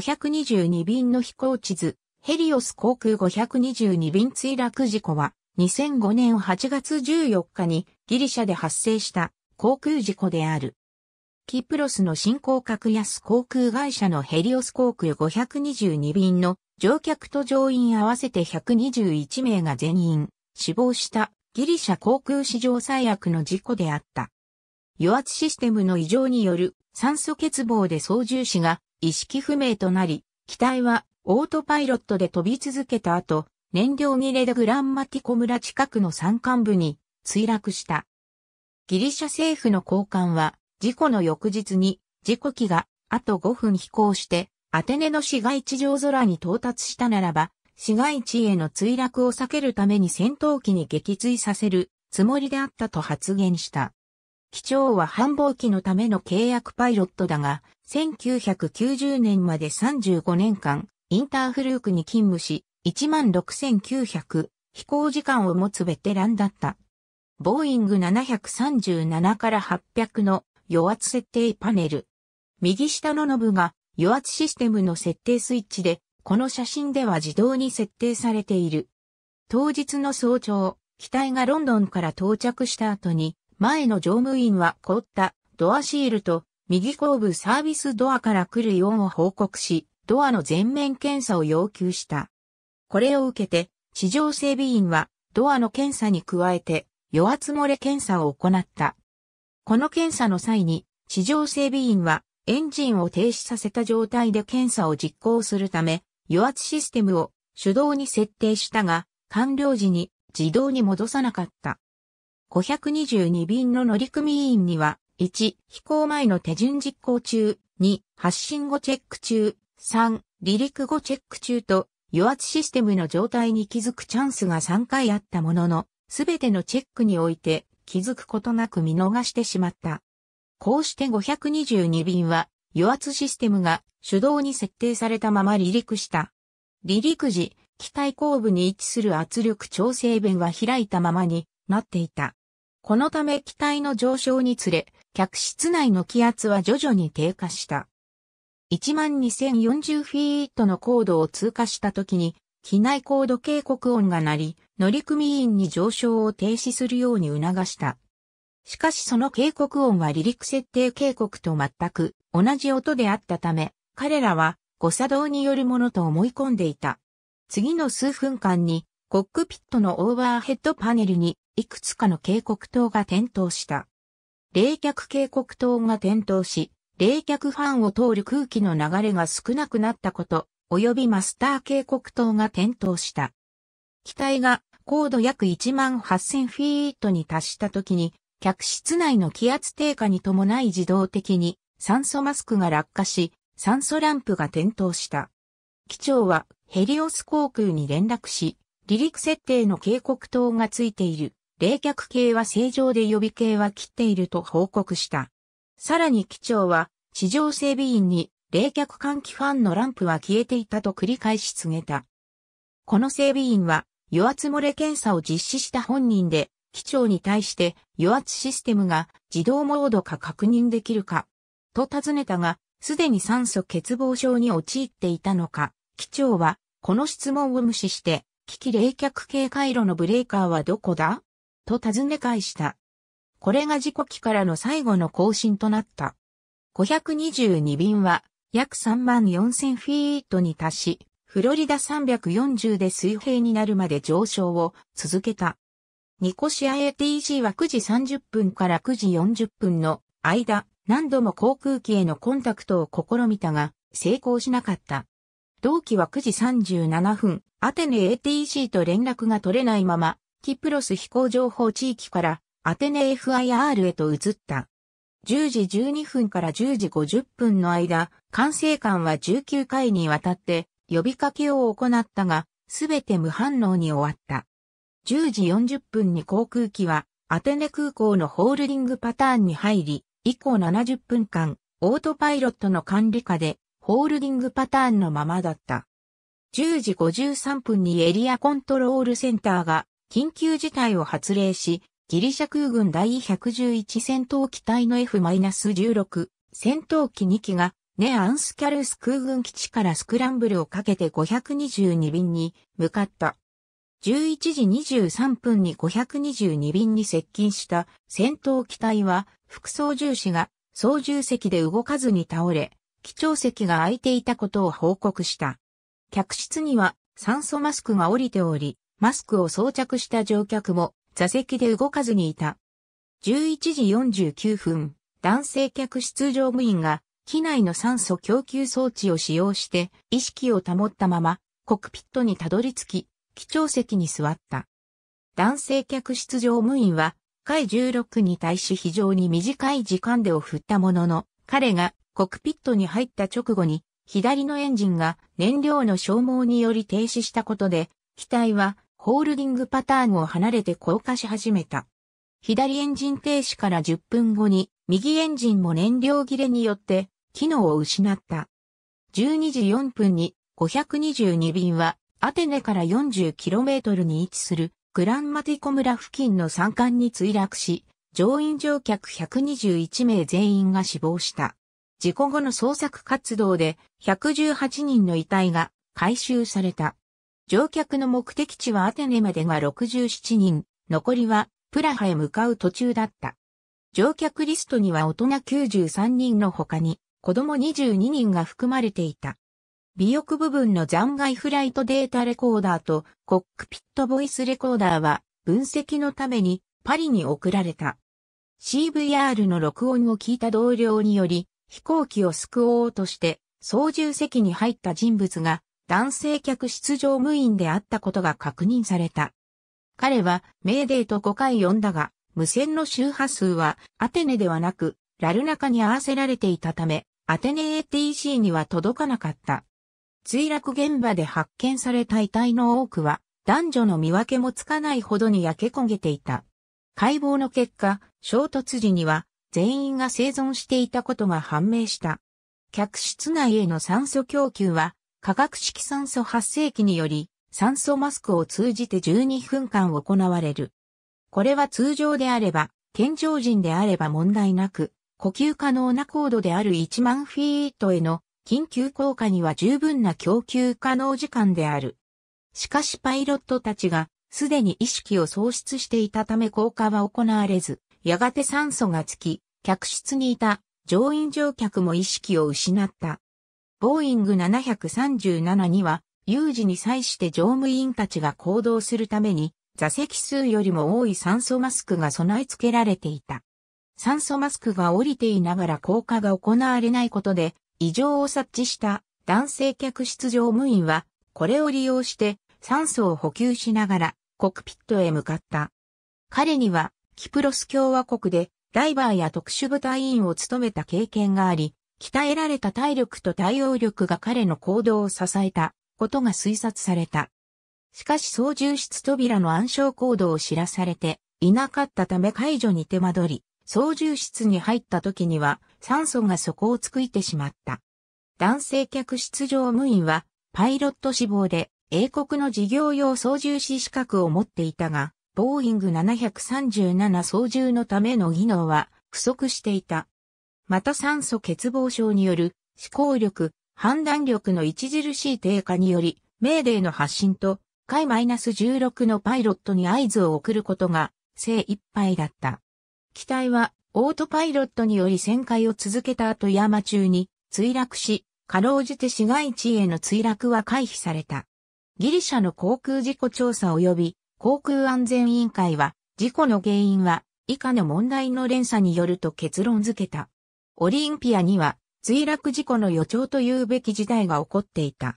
522便の飛行地図、ヘリオス航空522便墜落事故は、2005年8月14日にギリシャで発生した航空事故である。キプロスの新興格安航空会社のヘリオス航空522便の乗客と乗員合わせて121名が全員死亡したギリシャ航空史上最悪の事故であった。油圧システムの異常による酸素欠乏で操縦士が意識不明となり、機体はオートパイロットで飛び続けた後、燃料切れでグランマティコ村近くの山間部に墜落した。ギリシャ政府の高官は、事故の翌日に、事故機があと5分飛行して、アテネの市街地上空に到達したならば、市街地への墜落を避けるために戦闘機に撃墜させるつもりであったと発言した。機長は繁忙期のための契約パイロットだが、1990年まで35年間、インターフルークに勤務し、16,900飛行時間を持つベテランだった。ボーイング737から800の予圧設定パネル。右下のノブが予圧システムの設定スイッチで、この写真では自動に設定されている。当日の早朝、機体がロンドンから到着した後に、前の乗務員は凍ったドアシールと右後部サービスドアから来る異音を報告し、ドアの全面検査を要求した。これを受けて、地上整備員はドアの検査に加えて、余圧漏れ検査を行った。この検査の際に、地上整備員はエンジンを停止させた状態で検査を実行するため、油圧システムを手動に設定したが、完了時に自動に戻さなかった。522便の乗組員には、1、飛行前の手順実行中、2、発進後チェック中、3、離陸後チェック中と、油圧システムの状態に気づくチャンスが3回あったものの、すべてのチェックにおいて気づくことなく見逃してしまった。こうして522便は、油圧システムが手動に設定されたまま離陸した。離陸時、機体後部に位置する圧力調整弁は開いたままになっていた。このため機体の上昇につれ、客室内の気圧は徐々に低下した。12040フィートの高度を通過した時に、機内高度警告音が鳴り、乗組員に上昇を停止するように促した。しかしその警告音は離陸設定警告と全く同じ音であったため、彼らは誤作動によるものと思い込んでいた。次の数分間にコックピットのオーバーヘッドパネルにいくつかの警告灯が点灯した。冷却警告灯が点灯し、冷却ファンを通る空気の流れが少なくなったこと、及びマスター警告灯が点灯した。機体が高度約1万8000フィートに達した時に、客室内の気圧低下に伴い自動的に酸素マスクが落下し、酸素ランプが点灯した。機長はヘリオス航空に連絡し、離陸設定の警告灯がついている。冷却系は正常で予備系は切っていると報告した。さらに機長は、地上整備員に冷却換気ファンのランプは消えていたと繰り返し告げた。この整備員は、油圧漏れ検査を実施した本人で、機長に対して油圧システムが自動モードか確認できるか、と尋ねたが、すでに酸素欠乏症に陥っていたのか、機長は、この質問を無視して、機器冷却系回路のブレーカーはどこだと尋ね返した。これが事故機からの最後の更新となった。522便は約3万4000フィートに達し、フロリダ340で水平になるまで上昇を続けた。ニコシア ATG は9時30分から9時40分の間、何度も航空機へのコンタクトを試みたが、成功しなかった。同期は9時37分、アテネ a t g と連絡が取れないまま、キプロス飛行情報地域からアテネ FIR へと移った。10時12分から10時50分の間、管制官は19回にわたって呼びかけを行ったが、すべて無反応に終わった。10時40分に航空機はアテネ空港のホールディングパターンに入り、以降70分間、オートパイロットの管理下でホールディングパターンのままだった。10時53分にエリアコントロールセンターが緊急事態を発令し、ギリシャ空軍第111戦闘機隊の F-16 戦闘機2機がネアンスキャルス空軍基地からスクランブルをかけて522便に向かった。11時23分に522便に接近した戦闘機体は副操縦士が操縦席で動かずに倒れ、機長席が空いていたことを報告した。客室には酸素マスクが降りており、マスクを装着した乗客も座席で動かずにいた。11時49分、男性客室乗務員が機内の酸素供給装置を使用して意識を保ったままコクピットにたどり着き、機長席に座った。男性客室乗務員は、回16に対し非常に短い時間でを振ったものの、彼がコクピットに入った直後に、左のエンジンが燃料の消耗により停止したことで、機体はホールディングパターンを離れて降下し始めた。左エンジン停止から10分後に、右エンジンも燃料切れによって、機能を失った。12時4分に、522便は、アテネから 40km に位置する、グランマティコ村付近の山間に墜落し、乗員乗客121名全員が死亡した。事故後の捜索活動で、118人の遺体が回収された。乗客の目的地はアテネまでが67人、残りはプラハへ向かう途中だった。乗客リストには大人93人の他に子供22人が含まれていた。尾翼部分の残骸フライトデータレコーダーとコックピットボイスレコーダーは分析のためにパリに送られた。CVR の録音を聞いた同僚により飛行機を救おうとして操縦席に入った人物が男性客室乗務員であったことが確認された。彼はメーデーと5回呼んだが、無線の周波数はアテネではなく、ラルナカに合わせられていたため、アテネ ATC には届かなかった。墜落現場で発見された遺体の多くは、男女の見分けもつかないほどに焼け焦げていた。解剖の結果、衝突時には全員が生存していたことが判明した。客室内への酸素供給は化学式酸素発生器により、酸素マスクを通じて12分間行われる。これは通常であれば、健常人であれば問題なく、呼吸可能な高度である1万フィートへの緊急降下には十分な供給可能時間である。しかしパイロットたちがすでに意識を喪失していたため降下は行われず、やがて酸素がつき、客室にいた乗員乗客も意識を失った。ボーイング737には、有事に際して乗務員たちが行動するために、座席数よりも多い酸素マスクが備え付けられていた。酸素マスクが降りていながら降下が行われないことで、異常を察知した男性客室乗務員は、これを利用して酸素を補給しながらコクピットへ向かった。彼には、キプロス共和国でダイバーや特殊部隊員を務めた経験があり、鍛えられた体力と対応力が彼の行動を支えたことが推察された。しかし操縦室扉の暗証コードを知らされていなかったため解除に手間取り、操縦室に入った時には酸素が底をつくいてしまった。男性客室乗務員はパイロット志望で英国の事業用操縦士資格を持っていたが、ボーイング737操縦のための技能は不足していた。また酸素欠乏症による思考力、判断力の著しい低下により、メーデーの発信と、海 -16 のパイロットに合図を送ることが精一杯だった。機体はオートパイロットにより旋回を続けた後山中に墜落し、かろうじて市街地への墜落は回避された。ギリシャの航空事故調査及び航空安全委員会は事故の原因は以下の問題の連鎖によると結論付けた。オリンピアには墜落事故の予兆というべき事態が起こっていた。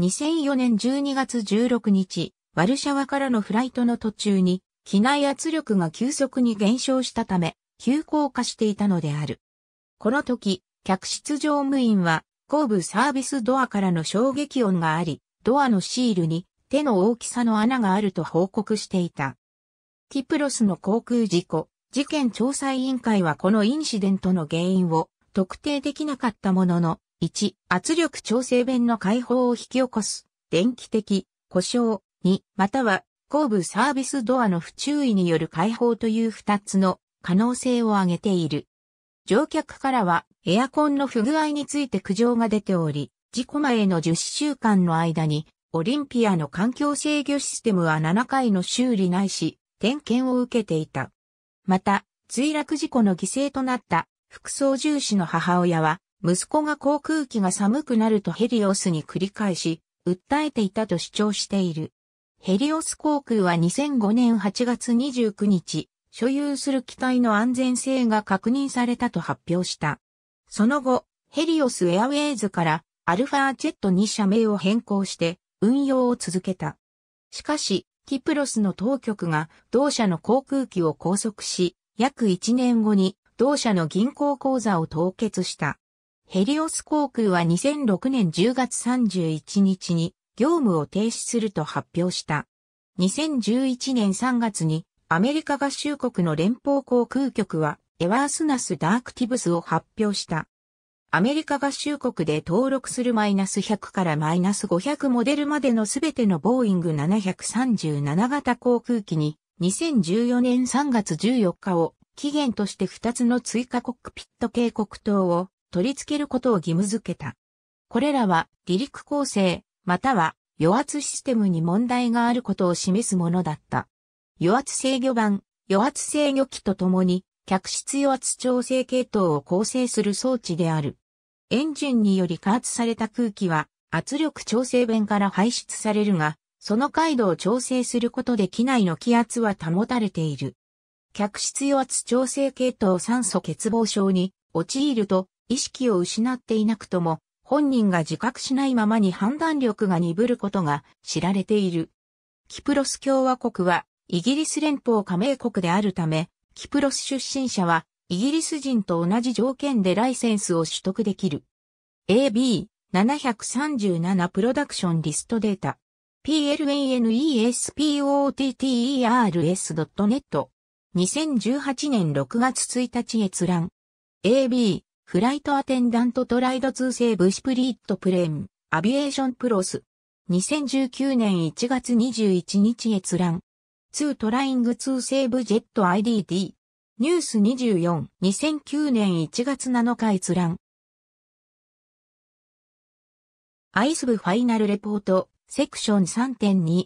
2004年12月16日、ワルシャワからのフライトの途中に、機内圧力が急速に減少したため、急降下していたのである。この時、客室乗務員は、後部サービスドアからの衝撃音があり、ドアのシールに手の大きさの穴があると報告していた。キプロスの航空事故、事件調査委員会はこのインシデントの原因を特定できなかったものの、1、圧力調整弁の解放を引き起こす、電気的、故障、2、または、後部サービスドアの不注意による解放という2つの可能性を挙げている。乗客からは、エアコンの不具合について苦情が出ており、事故前の10週間の間に、オリンピアの環境制御システムは7回の修理ないし、点検を受けていた。また、墜落事故の犠牲となった副操縦士の母親は、息子が航空機が寒くなるとヘリオスに繰り返し、訴えていたと主張している。ヘリオス航空は2005年8月29日、所有する機体の安全性が確認されたと発表した。その後、ヘリオスエアウェイズからアルファジェットに社名を変更して運用を続けた。しかし、キプロスの当局が同社の航空機を拘束し、約1年後に同社の銀行口座を凍結した。ヘリオス航空は2006年10月31日に業務を停止すると発表した。2011年3月にアメリカ合衆国の連邦航空局はエワースナスダークティブスを発表した。アメリカ合衆国で登録するマイナス100からマイナス500モデルまでのすべてのボーイング737型航空機に2014年3月14日を期限として2つの追加コックピット警告灯を取り付けることを義務付けた。これらは離陸構成または与圧システムに問題があることを示すものだった。与圧制御盤、与圧制御機とともに客室与圧調整系統を構成する装置である。エンジンにより加圧された空気は圧力調整弁から排出されるが、その回路を調整することで機内の気圧は保たれている。客室与圧調整系統酸素欠乏症に陥ると意識を失っていなくとも本人が自覚しないままに判断力が鈍ることが知られている。キプロス共和国はイギリス連邦加盟国であるため、キプロス出身者はイギリス人と同じ条件でライセンスを取得できる。AB737 プロダクションリストデータ。plnespoters.net a 2018年6月1日閲覧。AB フライトアテンダントトライドセーブシプリットプレーンアビエーションプロス2019年1月21日閲覧。2トライングセーブジェット IDD ニュース24、2009年1月7日閲覧。アイスブファイナルレポート、セクション3.2、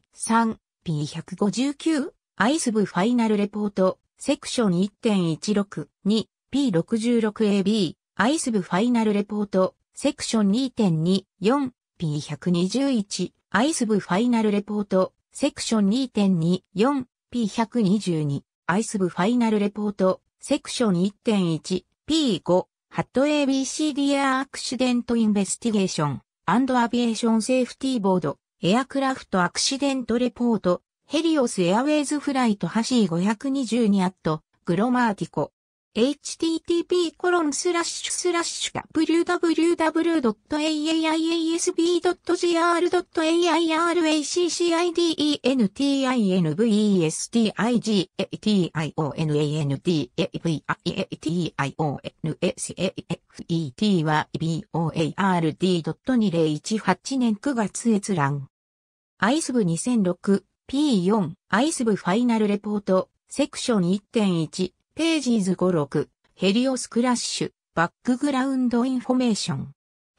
3P159、アイスブファイナルレポート、セクション1.16、2P66AB、アイスブファイナルレポート、セクション2.2、4P121、アイスブファイナルレポート、セクション2.2、4P122。アイスブファイナルレポート、セクション 1.1P5、ハット ABC d ィアアクシデントインベスティゲーション、アビエーションセーフティーボード、エアクラフトアクシデントレポート、ヘリオスエアウェイズフライトハシー522アット、グロマーティコ。h t t p w w w a i a s b a i a i s c i d e n t i n v e s t i g a t i o n a i n v e s t i g h t y o a r d 2 0 1 8年9月閲覧。ISB 2006 P4 ISB ファイナルレポートセクション1.1ページーズ56、ヘリオスクラッシュ、バックグラウンドインフォメーション。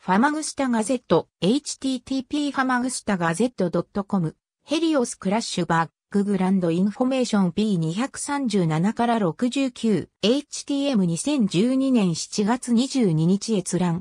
ファマグスタガゼット、http ファマグスタガゼット .com、ヘリオスクラッシュバックグラウンドインフォメーション B237 から69、HTM2012 年7月22日閲覧。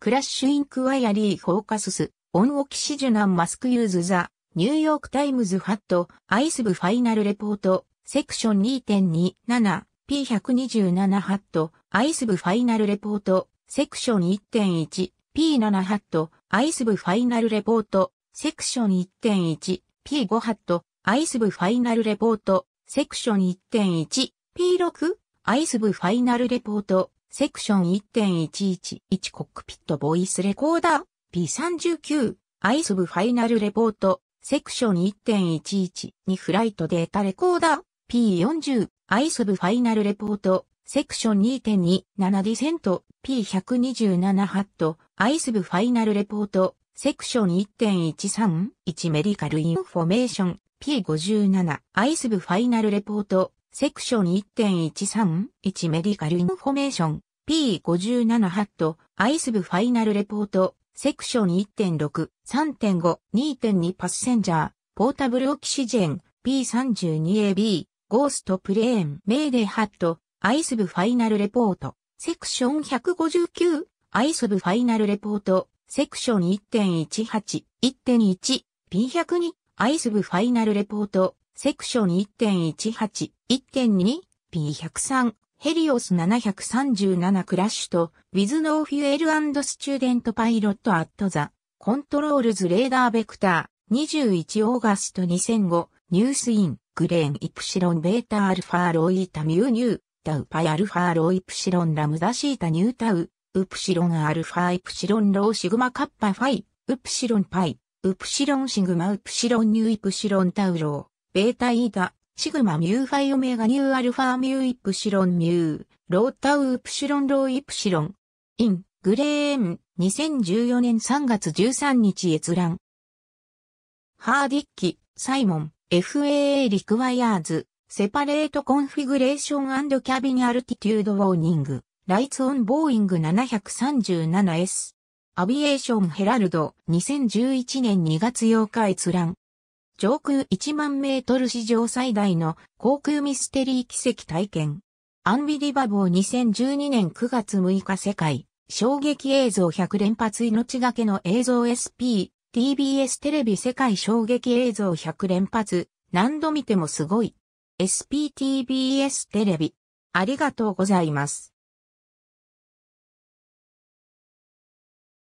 クラッシュインクワイアリーフォーカスス、オンオキシジュナンマスクユーズザ、ニューヨークタイムズファット、アイスブファイナルレポート、セクション 2.27P127 ハット、アイスブファイナルレポート、セクション 1.1P7 ハット、アイスブファイナルレポート、セクション 1.1P5 ハット、アイスブファイナルレポート、セクション 1.1P6、アイスブファイナルレポート、セクション1.111コックピットボイスレコーダー P39 アイスブファイナルレポートセクション1.112フライトデータレコーダー P40 アイスブファイナルレポートセクション2.27ディセント P127 ハットアイスブファイナルレポートセクション1.131メディカルインフォメーション P57 アイスブファイナルレポートセクション1.131メディカルインフォメーション P57 ハットアイスブファイナルレポートセクション1.6、3.5、2.2パッセンジャー、ポータブルオキシジェン、P32AB、ゴーストプレーン、メーデハット、アイスブファイナルレポート、セクション159、アイスブファイナルレポート、セクション1.18、1.1、P102、アイスブファイナルレポート、セクション1.18、1.2、P103、ヘリオス737クラッシュと、ウィズノーフュエルスチューデントパイロットアットザ、コントロールズレーダーベクター、21オーガスト2005、ニュースイン。クレーンイプシロンベータアルファロイータミューニュータウパイアルファロイプシロンラムダシータニュータウウプシロンアルファイプシロンローシグマカッパファイウプシロンパイウプシロンシグマウプシロンニューイプシロンタウローベータイータシグマミューファイオメガニューアルファミューイプシロンミューロータウウプシロンローイプシロンイングレーン2014年3月13日閲覧ハーディッキ、サイモン FAA requires separate configuration and cabin altitude warning lights on Boeing 737S アビエーションヘラルド2011年2月8日閲覧上空1万メートル史上最大の航空ミステリー奇跡体験。アンビリバボー2012年9月6日世界、衝撃映像100連発命がけの映像 SP TBS テレビ世界衝撃映像100連発、何度見てもすごい。SPTBS テレビ。ありがとうございます。